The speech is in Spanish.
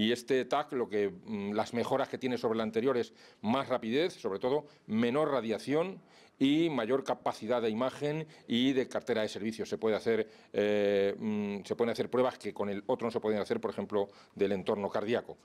Y este TAC, lo que, mm, las mejoras que tiene sobre el anterior es más rapidez, sobre todo menor radiación y mayor capacidad de imagen y de cartera de servicios. Se, puede hacer, eh, mm, se pueden hacer pruebas que con el otro no se pueden hacer, por ejemplo, del entorno cardíaco.